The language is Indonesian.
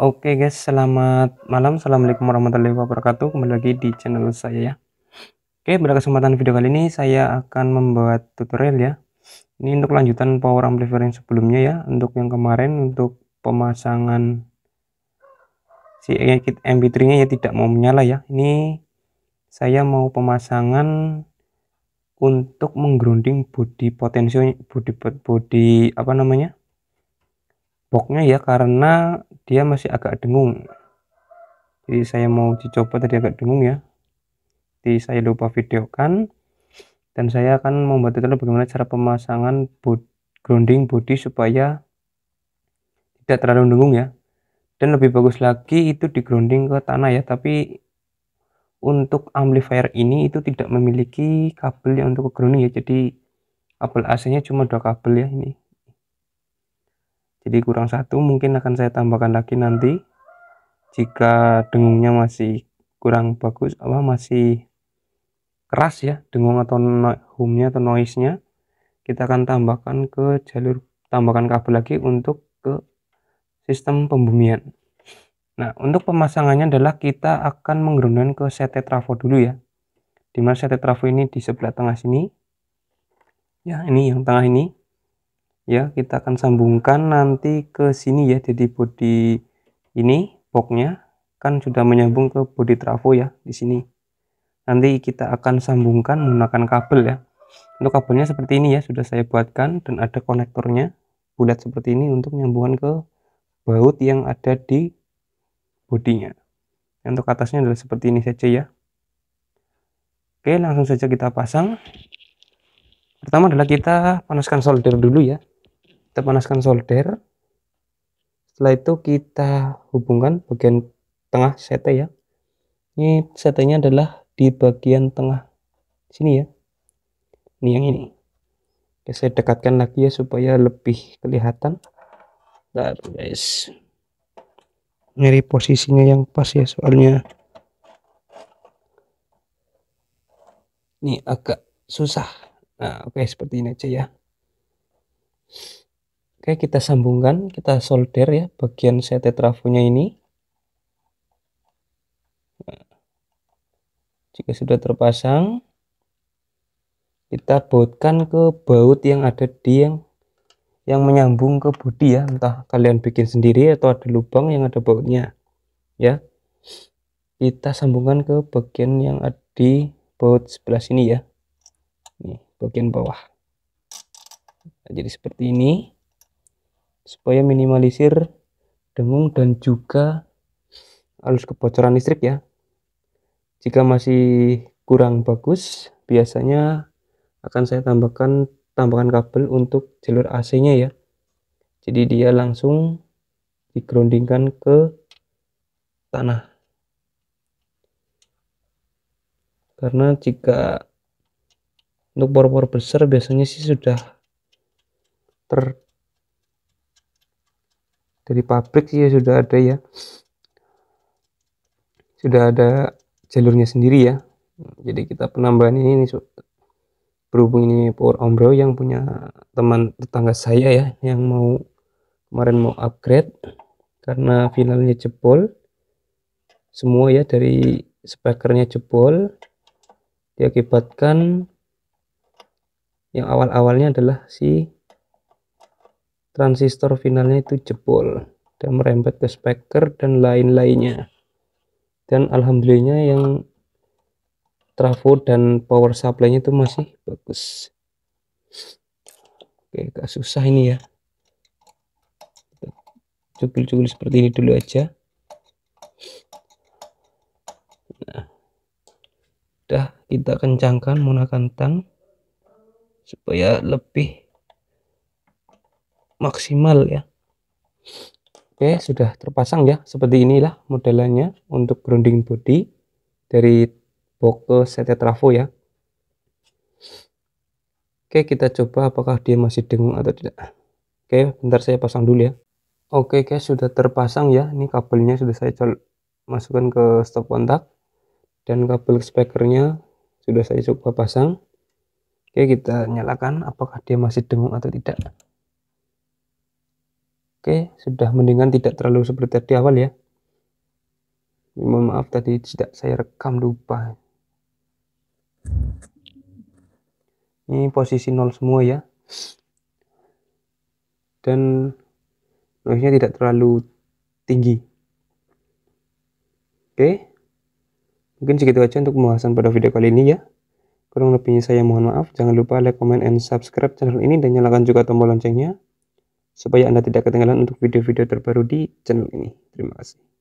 Oke guys, selamat malam. Assalamualaikum warahmatullahi wabarakatuh. Kembali lagi di channel saya ya. Oke, pada kesempatan video kali ini saya akan membuat tutorial ya. Ini untuk lanjutan power amplifier yang sebelumnya ya. Untuk yang kemarin untuk pemasangan si kit MP3-nya ya tidak mau menyala ya. Ini saya mau pemasangan untuk menggrounding body potensio body body apa namanya? boxnya ya karena dia masih agak dengung jadi saya mau dicoba tadi agak dengung ya jadi saya lupa videokan dan saya akan membuat tutorial bagaimana cara pemasangan boot grounding body supaya tidak terlalu dengung ya dan lebih bagus lagi itu di grounding ke tanah ya tapi untuk amplifier ini itu tidak memiliki kabel yang untuk grounding ya jadi kabel AC nya cuma dua kabel ya ini jadi kurang satu mungkin akan saya tambahkan lagi nanti jika dengungnya masih kurang bagus apa masih keras ya dengung atau home humnya atau noise nya kita akan tambahkan ke jalur tambahkan kabel lagi untuk ke sistem pembumian nah untuk pemasangannya adalah kita akan menggerundkan ke CT trafo dulu ya dimana CT trafo ini di sebelah tengah sini ya ini yang tengah ini ya kita akan sambungkan nanti ke sini ya jadi body ini boxnya kan sudah menyambung ke body trafo ya di sini nanti kita akan sambungkan menggunakan kabel ya untuk kabelnya seperti ini ya sudah saya buatkan dan ada konektornya bulat seperti ini untuk nyambungan ke baut yang ada di bodinya untuk atasnya adalah seperti ini saja ya Oke langsung saja kita pasang pertama adalah kita panaskan solder dulu ya kita panaskan solder setelah itu kita hubungkan bagian tengah CT ya ini CT nya adalah di bagian tengah sini ya ini yang ini Oke, saya dekatkan lagi ya supaya lebih kelihatan Bentar guys nyari posisinya yang pas ya soalnya ini agak susah nah oke okay, seperti ini aja ya Oke, kita sambungkan, kita solder ya bagian CT trafonya ini. Nah, jika sudah terpasang, kita bautkan ke baut yang ada di yang yang menyambung ke bodi ya, entah kalian bikin sendiri atau ada lubang yang ada bautnya. Ya. Kita sambungkan ke bagian yang ada di baut sebelah sini ya. Ini bagian bawah. Nah, jadi seperti ini supaya minimalisir dengung dan juga alus kebocoran listrik ya. Jika masih kurang bagus, biasanya akan saya tambahkan tambahan kabel untuk jalur AC-nya ya. Jadi dia langsung digroundingkan ke tanah. Karena jika untuk power-power besar biasanya sih sudah ter dari pabrik sih ya sudah ada ya sudah ada jalurnya sendiri ya jadi kita penambahan ini, ini berhubung ini power ombro yang punya teman tetangga saya ya yang mau kemarin mau upgrade karena finalnya jebol semua ya dari spekernya jebol diakibatkan yang awal-awalnya adalah si transistor finalnya itu jebol dan merembet ke speaker dan lain-lainnya dan alhamdulillahnya yang trafo dan power supply itu masih bagus oke gak susah ini ya cukil-cukil seperti ini dulu aja nah udah kita kencangkan menggunakan tang supaya lebih maksimal ya Oke sudah terpasang ya seperti inilah modelannya untuk grounding body dari Boko CT Trafo ya Oke kita coba apakah dia masih dengung atau tidak Oke bentar saya pasang dulu ya Oke guys sudah terpasang ya ini kabelnya sudah saya col masukkan ke stop kontak dan kabel spekernya sudah saya coba pasang Oke kita nyalakan apakah dia masih dengung atau tidak Oke, sudah mendingan tidak terlalu seperti di awal ya. Mohon maaf tadi tidak saya rekam lupa. Ini posisi nol semua ya. Dan noise-nya tidak terlalu tinggi. Oke. Mungkin segitu aja untuk pembahasan pada video kali ini ya. Kurang lebihnya saya mohon maaf. Jangan lupa like, comment, and subscribe channel ini dan nyalakan juga tombol loncengnya supaya Anda tidak ketinggalan untuk video-video terbaru di channel ini. Terima kasih.